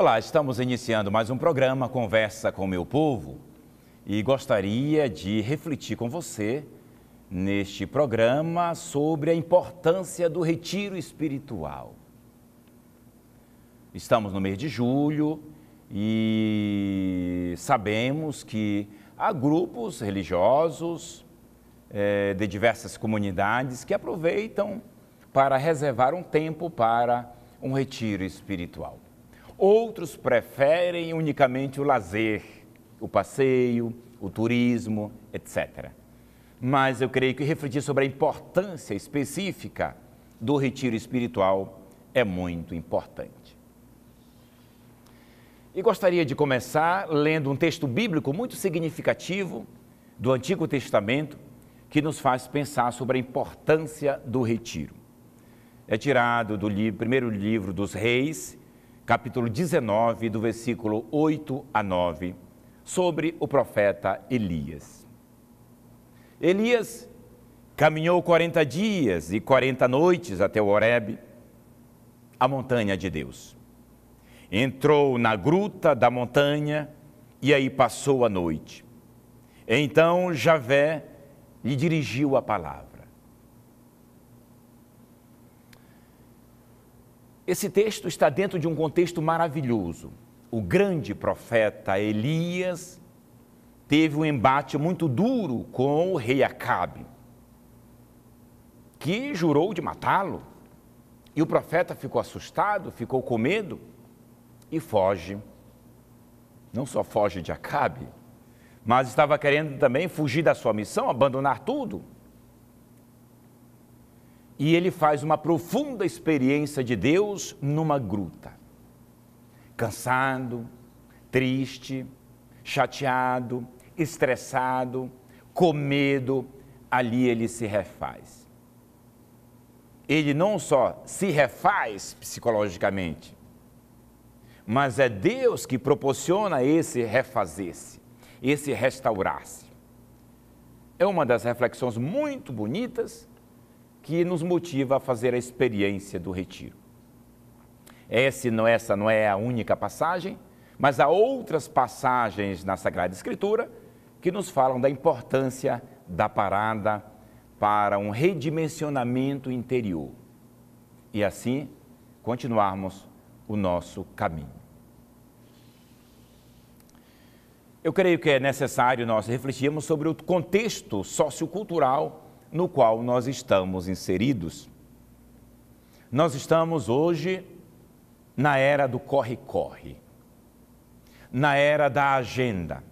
Olá, estamos iniciando mais um programa Conversa com o Meu Povo e gostaria de refletir com você neste programa sobre a importância do retiro espiritual. Estamos no mês de julho e sabemos que há grupos religiosos eh, de diversas comunidades que aproveitam para reservar um tempo para um retiro espiritual. Outros preferem unicamente o lazer, o passeio, o turismo, etc. Mas eu creio que refletir sobre a importância específica do retiro espiritual é muito importante. E gostaria de começar lendo um texto bíblico muito significativo do Antigo Testamento que nos faz pensar sobre a importância do retiro. É tirado do livro, primeiro livro dos Reis, capítulo 19, do versículo 8 a 9, sobre o profeta Elias. Elias caminhou 40 dias e 40 noites até o Horeb, a montanha de Deus. Entrou na gruta da montanha e aí passou a noite. Então Javé lhe dirigiu a palavra. Esse texto está dentro de um contexto maravilhoso. O grande profeta Elias teve um embate muito duro com o rei Acabe, que jurou de matá-lo. E o profeta ficou assustado, ficou com medo e foge. Não só foge de Acabe, mas estava querendo também fugir da sua missão, abandonar tudo e ele faz uma profunda experiência de Deus numa gruta. Cansado, triste, chateado, estressado, com medo, ali ele se refaz. Ele não só se refaz psicologicamente, mas é Deus que proporciona esse refazer-se, esse restaurar-se. É uma das reflexões muito bonitas que nos motiva a fazer a experiência do retiro. Esse, não, é, essa não é a única passagem, mas há outras passagens na Sagrada Escritura que nos falam da importância da parada para um redimensionamento interior e assim continuarmos o nosso caminho. Eu creio que é necessário nós refletirmos sobre o contexto sociocultural no qual nós estamos inseridos. Nós estamos hoje na era do corre-corre, na era da agenda.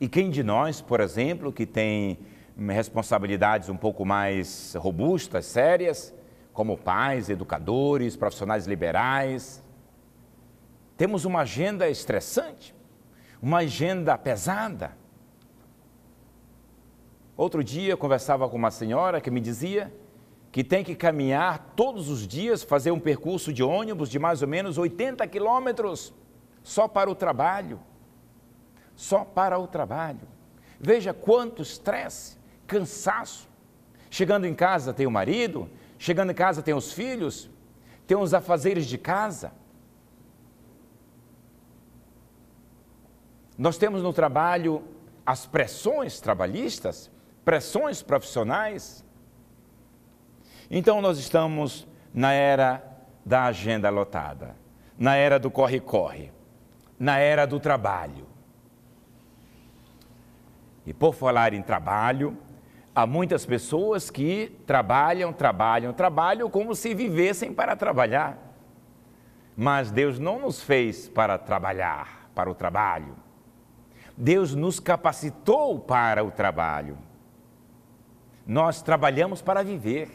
E quem de nós, por exemplo, que tem responsabilidades um pouco mais robustas, sérias, como pais, educadores, profissionais liberais, temos uma agenda estressante, uma agenda pesada Outro dia conversava com uma senhora que me dizia que tem que caminhar todos os dias, fazer um percurso de ônibus de mais ou menos 80 quilômetros só para o trabalho. Só para o trabalho. Veja quanto estresse, cansaço. Chegando em casa tem o marido, chegando em casa tem os filhos, tem os afazeres de casa. Nós temos no trabalho as pressões trabalhistas, pressões profissionais. Então nós estamos na era da agenda lotada, na era do corre-corre, na era do trabalho. E por falar em trabalho, há muitas pessoas que trabalham, trabalham, trabalham como se vivessem para trabalhar. Mas Deus não nos fez para trabalhar, para o trabalho. Deus nos capacitou para o trabalho. Nós trabalhamos para viver.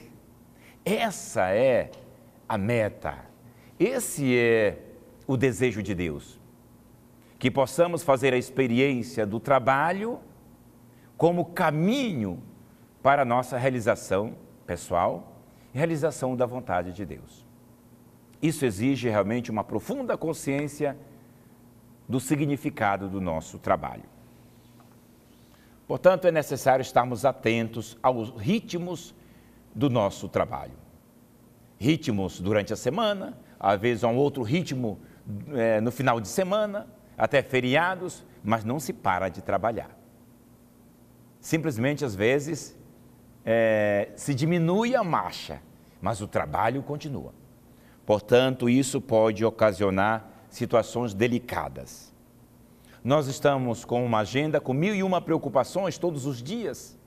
Essa é a meta. Esse é o desejo de Deus. Que possamos fazer a experiência do trabalho como caminho para a nossa realização pessoal e realização da vontade de Deus. Isso exige realmente uma profunda consciência do significado do nosso trabalho. Portanto, é necessário estarmos atentos aos ritmos do nosso trabalho. Ritmos durante a semana, às vezes há um outro ritmo é, no final de semana, até feriados, mas não se para de trabalhar. Simplesmente, às vezes, é, se diminui a marcha, mas o trabalho continua. Portanto, isso pode ocasionar situações delicadas. Nós estamos com uma agenda com mil e uma preocupações todos os dias.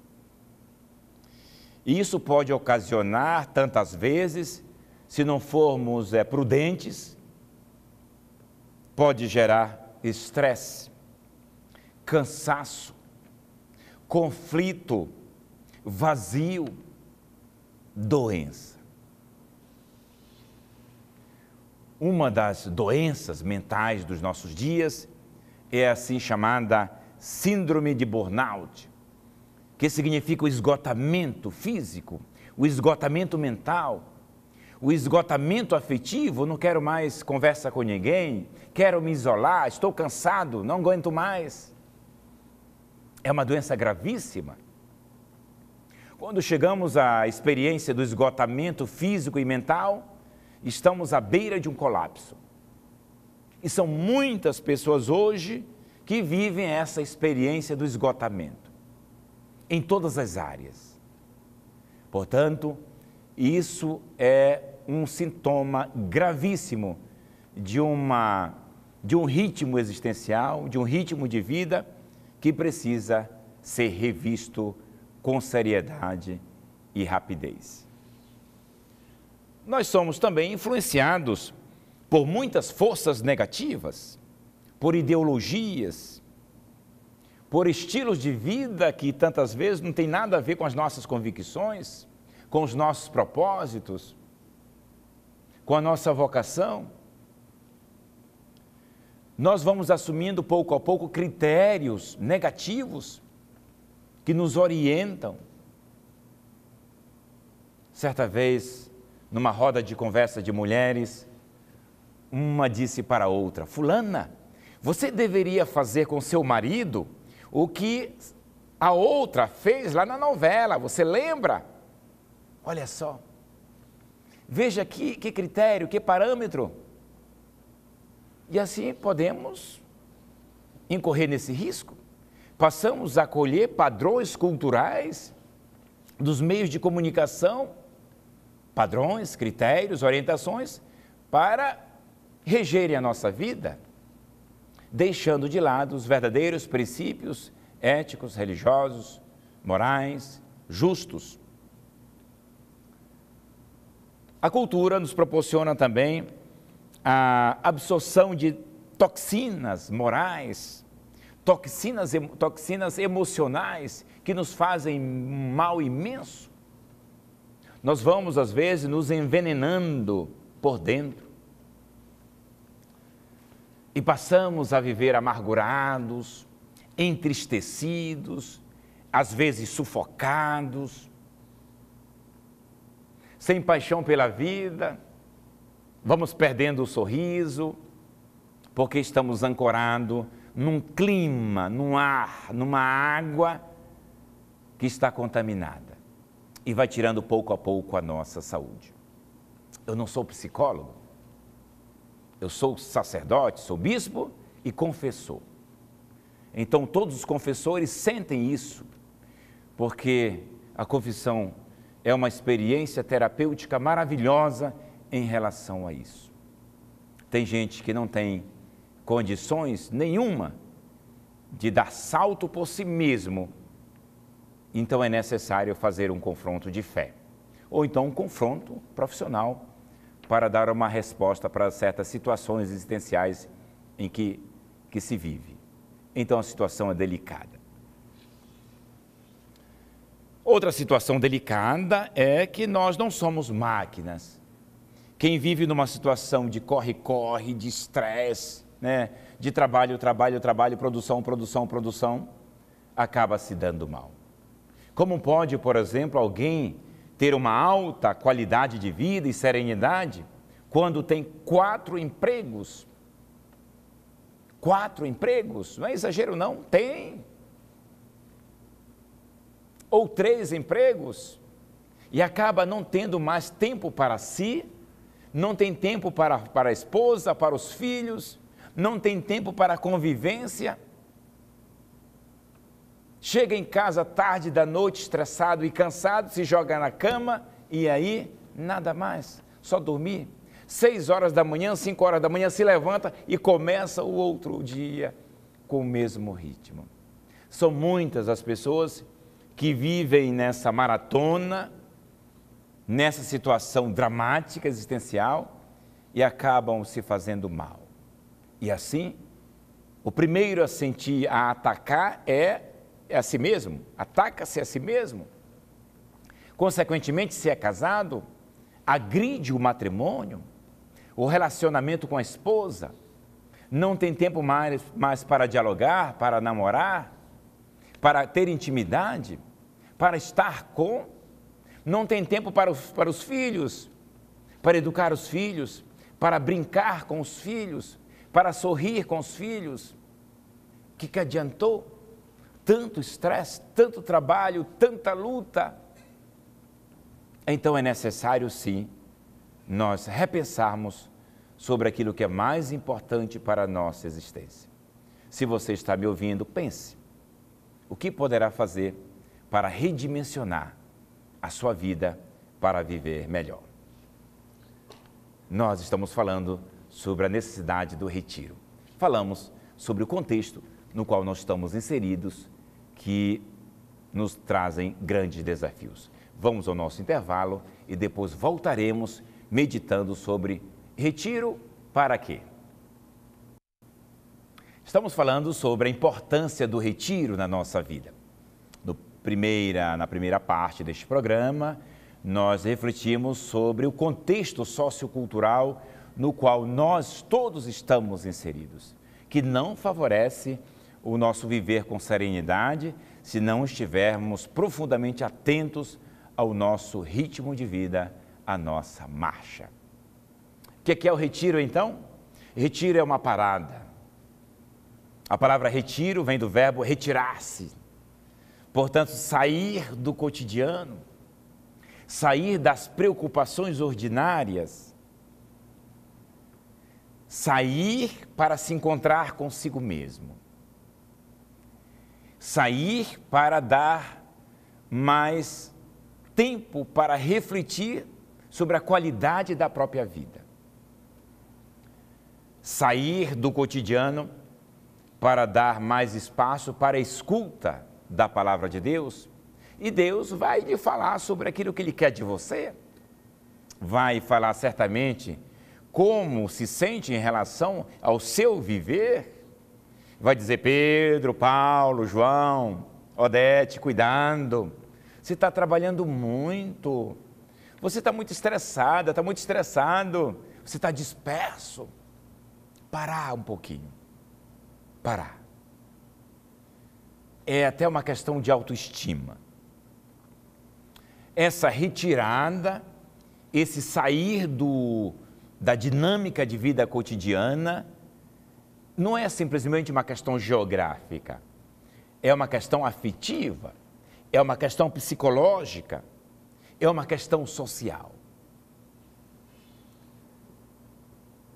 E isso pode ocasionar tantas vezes, se não formos é, prudentes, pode gerar estresse, cansaço, conflito, vazio, doença. Uma das doenças mentais dos nossos dias é assim chamada síndrome de burnout, que significa o esgotamento físico, o esgotamento mental, o esgotamento afetivo, não quero mais conversa com ninguém, quero me isolar, estou cansado, não aguento mais. É uma doença gravíssima. Quando chegamos à experiência do esgotamento físico e mental, estamos à beira de um colapso. E são muitas pessoas hoje que vivem essa experiência do esgotamento em todas as áreas. Portanto, isso é um sintoma gravíssimo de uma de um ritmo existencial, de um ritmo de vida que precisa ser revisto com seriedade e rapidez. Nós somos também influenciados por muitas forças negativas, por ideologias, por estilos de vida que tantas vezes não tem nada a ver com as nossas convicções, com os nossos propósitos, com a nossa vocação. Nós vamos assumindo pouco a pouco critérios negativos que nos orientam. Certa vez, numa roda de conversa de mulheres, uma disse para a outra: Fulana, você deveria fazer com seu marido o que a outra fez lá na novela, você lembra? Olha só. Veja aqui que critério, que parâmetro. E assim podemos incorrer nesse risco. Passamos a acolher padrões culturais dos meios de comunicação, padrões, critérios, orientações para regerem a nossa vida, deixando de lado os verdadeiros princípios éticos, religiosos, morais, justos. A cultura nos proporciona também a absorção de toxinas morais, toxinas, toxinas emocionais que nos fazem mal imenso. Nós vamos, às vezes, nos envenenando por dentro e passamos a viver amargurados, entristecidos, às vezes sufocados, sem paixão pela vida, vamos perdendo o sorriso, porque estamos ancorados num clima, num ar, numa água que está contaminada e vai tirando pouco a pouco a nossa saúde. Eu não sou psicólogo, eu sou sacerdote, sou bispo e confessor. Então todos os confessores sentem isso, porque a confissão é uma experiência terapêutica maravilhosa em relação a isso. Tem gente que não tem condições nenhuma de dar salto por si mesmo, então é necessário fazer um confronto de fé, ou então um confronto profissional para dar uma resposta para certas situações existenciais em que, que se vive. Então a situação é delicada. Outra situação delicada é que nós não somos máquinas. Quem vive numa situação de corre-corre, de estresse, né, de trabalho, trabalho, trabalho, produção, produção, produção, acaba se dando mal. Como pode, por exemplo, alguém ter uma alta qualidade de vida e serenidade quando tem quatro empregos. Quatro empregos? Não é exagero, não? Tem. Ou três empregos. E acaba não tendo mais tempo para si, não tem tempo para, para a esposa, para os filhos, não tem tempo para a convivência Chega em casa tarde da noite, estressado e cansado, se joga na cama e aí nada mais, só dormir. Seis horas da manhã, cinco horas da manhã, se levanta e começa o outro dia com o mesmo ritmo. São muitas as pessoas que vivem nessa maratona, nessa situação dramática existencial e acabam se fazendo mal. E assim, o primeiro a sentir a atacar é é a si mesmo, ataca-se a si mesmo. Consequentemente, se é casado, agride o matrimônio, o relacionamento com a esposa, não tem tempo mais, mais para dialogar, para namorar, para ter intimidade, para estar com, não tem tempo para os, para os filhos, para educar os filhos, para brincar com os filhos, para sorrir com os filhos. O que, que adiantou? tanto estresse, tanto trabalho, tanta luta. Então é necessário, sim, nós repensarmos sobre aquilo que é mais importante para a nossa existência. Se você está me ouvindo, pense: o que poderá fazer para redimensionar a sua vida para viver melhor? Nós estamos falando sobre a necessidade do retiro. Falamos sobre o contexto no qual nós estamos inseridos que nos trazem grandes desafios. Vamos ao nosso intervalo e depois voltaremos meditando sobre retiro para quê? Estamos falando sobre a importância do retiro na nossa vida. No primeira, na primeira parte deste programa, nós refletimos sobre o contexto sociocultural no qual nós todos estamos inseridos, que não favorece o nosso viver com serenidade se não estivermos profundamente atentos ao nosso ritmo de vida, à nossa marcha. O é que é o retiro então? Retiro é uma parada. A palavra retiro vem do verbo retirar-se. Portanto, sair do cotidiano, sair das preocupações ordinárias, sair para se encontrar consigo mesmo sair para dar mais tempo para refletir sobre a qualidade da própria vida. Sair do cotidiano para dar mais espaço para a escuta da palavra de Deus. E Deus vai lhe falar sobre aquilo que Ele quer de você. Vai falar certamente como se sente em relação ao seu viver Vai dizer Pedro, Paulo, João, Odete, cuidando. Você está trabalhando muito. Você está muito estressada, está muito estressado. Você está disperso. Parar um pouquinho. Parar. É até uma questão de autoestima. Essa retirada, esse sair do, da dinâmica de vida cotidiana, não é simplesmente uma questão geográfica, é uma questão afetiva, é uma questão psicológica, é uma questão social.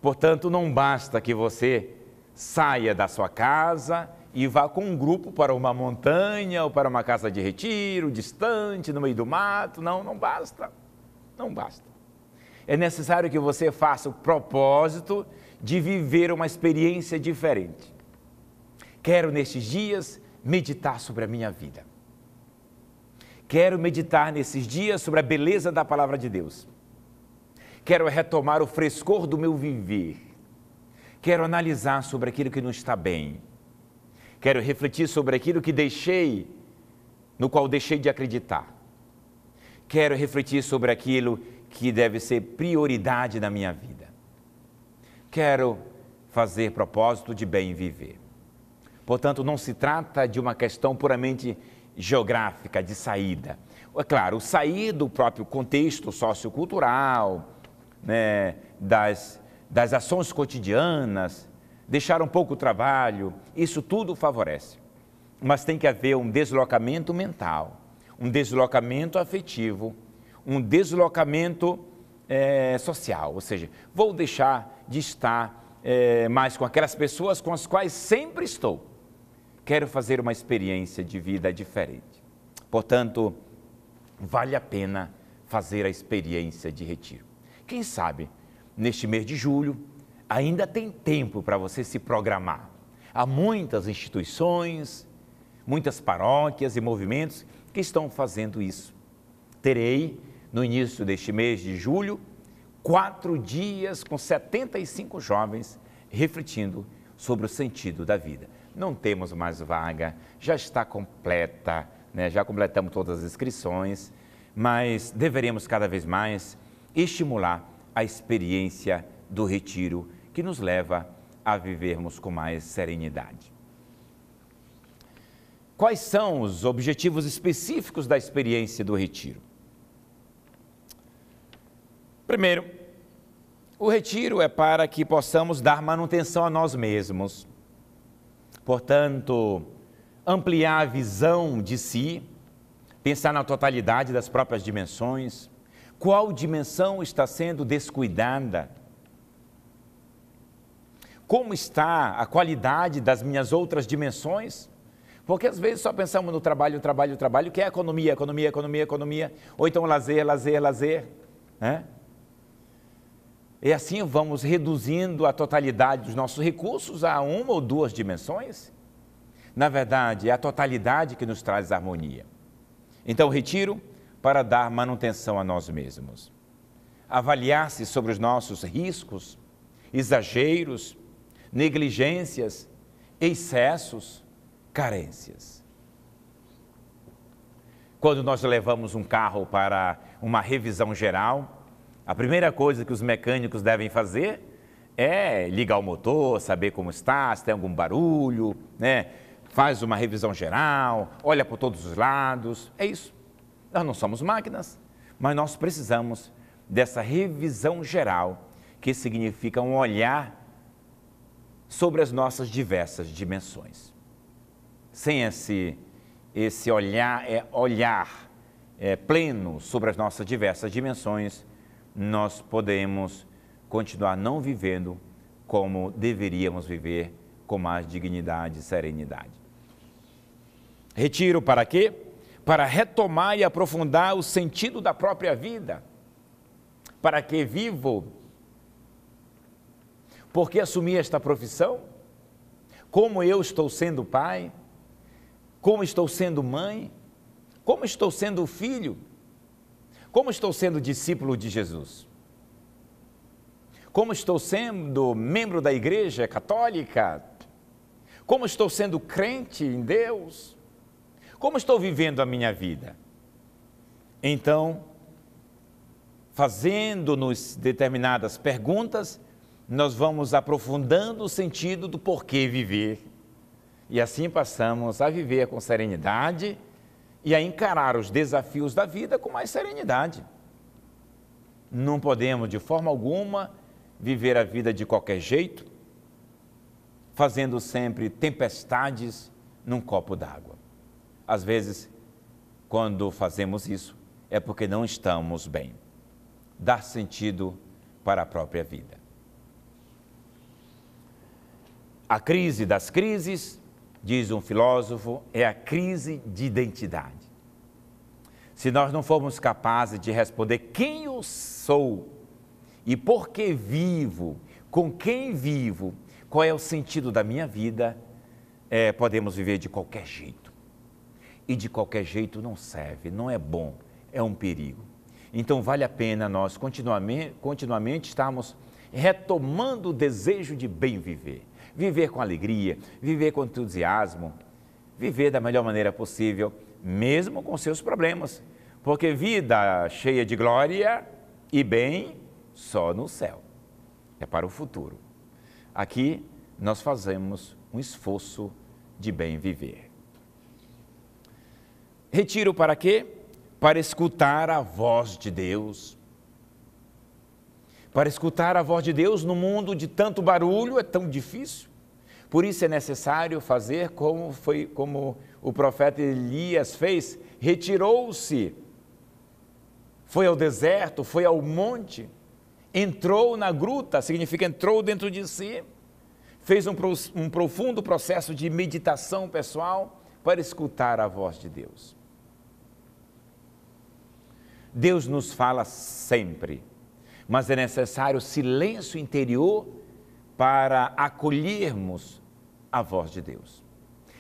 Portanto, não basta que você saia da sua casa e vá com um grupo para uma montanha ou para uma casa de retiro, distante, no meio do mato. Não, não basta. Não basta. É necessário que você faça o propósito de viver uma experiência diferente. Quero nestes dias meditar sobre a minha vida. Quero meditar nesses dias sobre a beleza da palavra de Deus. Quero retomar o frescor do meu viver. Quero analisar sobre aquilo que não está bem. Quero refletir sobre aquilo que deixei, no qual deixei de acreditar. Quero refletir sobre aquilo que deve ser prioridade na minha vida quero fazer propósito de bem viver. Portanto, não se trata de uma questão puramente geográfica, de saída. É claro, sair do próprio contexto sociocultural, né, das, das ações cotidianas, deixar um pouco o trabalho, isso tudo favorece. Mas tem que haver um deslocamento mental, um deslocamento afetivo, um deslocamento é, social, ou seja, vou deixar de estar é, mais com aquelas pessoas com as quais sempre estou. Quero fazer uma experiência de vida diferente. Portanto, vale a pena fazer a experiência de retiro. Quem sabe, neste mês de julho, ainda tem tempo para você se programar. Há muitas instituições, muitas paróquias e movimentos que estão fazendo isso. Terei no início deste mês de julho, quatro dias com 75 jovens refletindo sobre o sentido da vida. Não temos mais vaga, já está completa, né? já completamos todas as inscrições, mas deveremos cada vez mais estimular a experiência do retiro que nos leva a vivermos com mais serenidade. Quais são os objetivos específicos da experiência do retiro? Primeiro, o retiro é para que possamos dar manutenção a nós mesmos. Portanto, ampliar a visão de si, pensar na totalidade das próprias dimensões, qual dimensão está sendo descuidada, como está a qualidade das minhas outras dimensões. Porque às vezes só pensamos no trabalho, trabalho, trabalho, que é economia, economia, economia, economia, ou então lazer, lazer, lazer. Né? E assim vamos reduzindo a totalidade dos nossos recursos a uma ou duas dimensões. Na verdade, é a totalidade que nos traz harmonia. Então, retiro para dar manutenção a nós mesmos. Avaliar-se sobre os nossos riscos, exageros, negligências, excessos, carências. Quando nós levamos um carro para uma revisão geral, a primeira coisa que os mecânicos devem fazer é ligar o motor, saber como está, se tem algum barulho, né? Faz uma revisão geral, olha por todos os lados. É isso. Nós não somos máquinas, mas nós precisamos dessa revisão geral, que significa um olhar sobre as nossas diversas dimensões. Sem esse, esse olhar, é olhar é, pleno sobre as nossas diversas dimensões, nós podemos continuar não vivendo como deveríamos viver, com mais dignidade e serenidade. Retiro para quê? Para retomar e aprofundar o sentido da própria vida. Para que vivo? Por que assumi esta profissão? Como eu estou sendo pai? Como estou sendo mãe? Como estou sendo filho? Como estou sendo discípulo de Jesus? Como estou sendo membro da igreja católica? Como estou sendo crente em Deus? Como estou vivendo a minha vida? Então, fazendo-nos determinadas perguntas, nós vamos aprofundando o sentido do porquê viver. E assim passamos a viver com serenidade e a encarar os desafios da vida com mais serenidade. Não podemos, de forma alguma, viver a vida de qualquer jeito, fazendo sempre tempestades num copo d'água. Às vezes, quando fazemos isso, é porque não estamos bem. Dar sentido para a própria vida. A crise das crises diz um filósofo, é a crise de identidade. Se nós não formos capazes de responder quem eu sou e por que vivo, com quem vivo, qual é o sentido da minha vida, é, podemos viver de qualquer jeito. E de qualquer jeito não serve, não é bom, é um perigo. Então vale a pena nós continuamente, continuamente estarmos retomando o desejo de bem viver viver com alegria, viver com entusiasmo, viver da melhor maneira possível, mesmo com seus problemas. Porque vida cheia de glória e bem só no céu. É para o futuro. Aqui nós fazemos um esforço de bem viver. Retiro para quê? Para escutar a voz de Deus, para escutar a voz de Deus no mundo de tanto barulho é tão difícil. Por isso é necessário fazer como foi como o profeta Elias fez, retirou-se. Foi ao deserto, foi ao monte, entrou na gruta, significa entrou dentro de si, fez um, um profundo processo de meditação pessoal para escutar a voz de Deus. Deus nos fala sempre mas é necessário silêncio interior para acolhermos a voz de Deus.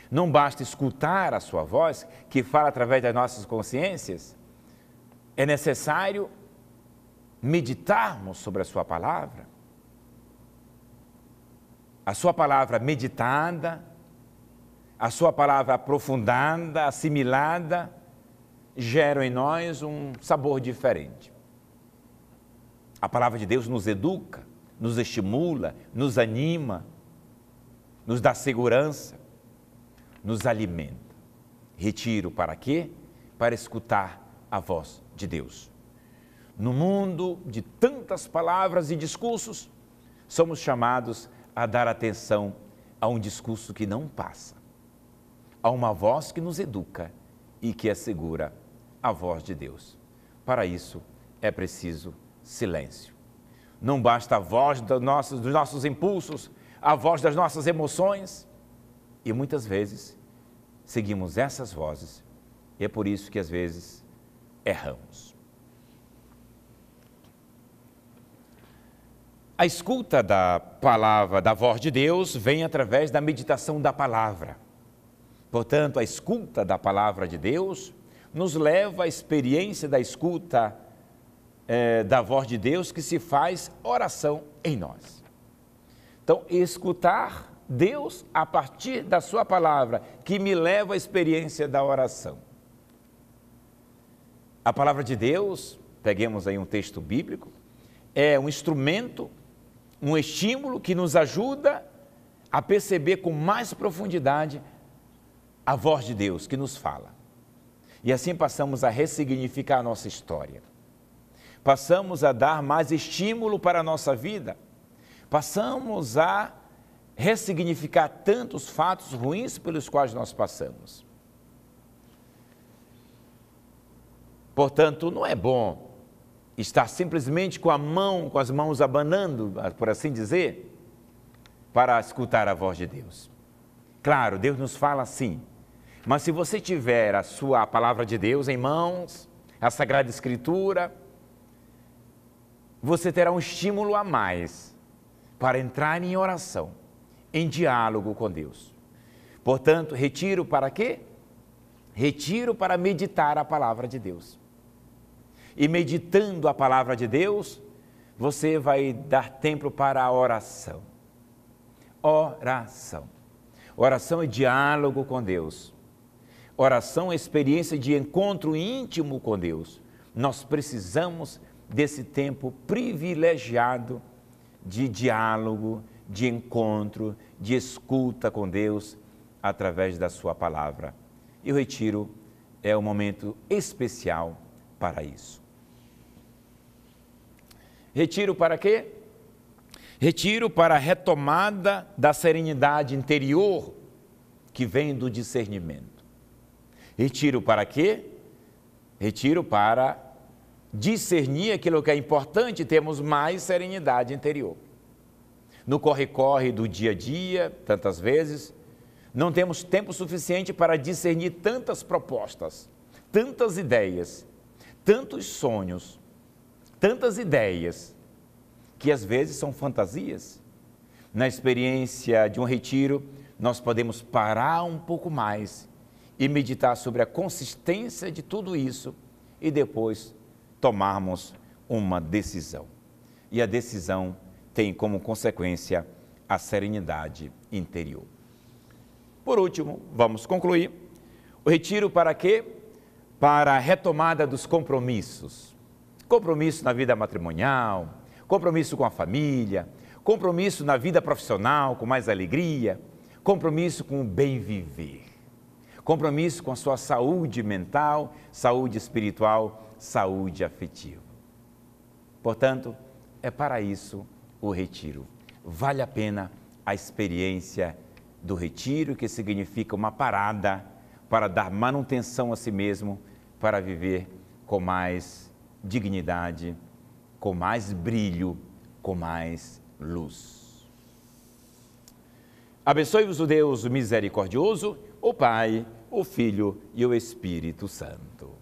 Não basta escutar a sua voz, que fala através das nossas consciências, é necessário meditarmos sobre a sua palavra. A sua palavra meditada, a sua palavra aprofundada, assimilada, geram em nós um sabor diferente. A palavra de Deus nos educa, nos estimula, nos anima, nos dá segurança, nos alimenta. Retiro para quê? Para escutar a voz de Deus. No mundo de tantas palavras e discursos, somos chamados a dar atenção a um discurso que não passa, a uma voz que nos educa e que assegura a voz de Deus. Para isso é preciso silêncio. Não basta a voz dos nossos impulsos, a voz das nossas emoções. E muitas vezes seguimos essas vozes e é por isso que às vezes erramos. A escuta da palavra, da voz de Deus, vem através da meditação da palavra. Portanto, a escuta da palavra de Deus nos leva à experiência da escuta é, da voz de Deus que se faz oração em nós. Então, escutar Deus a partir da Sua palavra, que me leva à experiência da oração. A palavra de Deus, peguemos aí um texto bíblico, é um instrumento, um estímulo que nos ajuda a perceber com mais profundidade a voz de Deus que nos fala. E assim passamos a ressignificar a nossa história passamos a dar mais estímulo para a nossa vida, passamos a ressignificar tantos fatos ruins pelos quais nós passamos. Portanto, não é bom estar simplesmente com a mão, com as mãos abanando, por assim dizer, para escutar a voz de Deus. Claro, Deus nos fala assim, mas se você tiver a sua palavra de Deus em mãos, a Sagrada Escritura, você terá um estímulo a mais para entrar em oração, em diálogo com Deus. Portanto, retiro para quê? Retiro para meditar a palavra de Deus. E meditando a palavra de Deus, você vai dar tempo para a oração. Oração. Oração é diálogo com Deus. Oração é experiência de encontro íntimo com Deus. Nós precisamos desse tempo privilegiado de diálogo, de encontro, de escuta com Deus através da Sua palavra. E o retiro é um momento especial para isso. Retiro para quê? Retiro para a retomada da serenidade interior que vem do discernimento. Retiro para quê? Retiro para discernir aquilo que é importante, temos mais serenidade interior. No corre-corre do dia a dia, tantas vezes, não temos tempo suficiente para discernir tantas propostas, tantas ideias, tantos sonhos, tantas ideias, que às vezes são fantasias. Na experiência de um retiro, nós podemos parar um pouco mais e meditar sobre a consistência de tudo isso e depois tomarmos uma decisão. E a decisão tem como consequência a serenidade interior. Por último, vamos concluir. O retiro para quê? Para a retomada dos compromissos. Compromisso na vida matrimonial, compromisso com a família, compromisso na vida profissional, com mais alegria, compromisso com o bem viver. Compromisso com a sua saúde mental, saúde espiritual, saúde afetiva. Portanto, é para isso o retiro. Vale a pena a experiência do retiro, que significa uma parada para dar manutenção a si mesmo, para viver com mais dignidade, com mais brilho, com mais luz. Abençoe-vos o Deus misericordioso o Pai, o Filho e o Espírito Santo.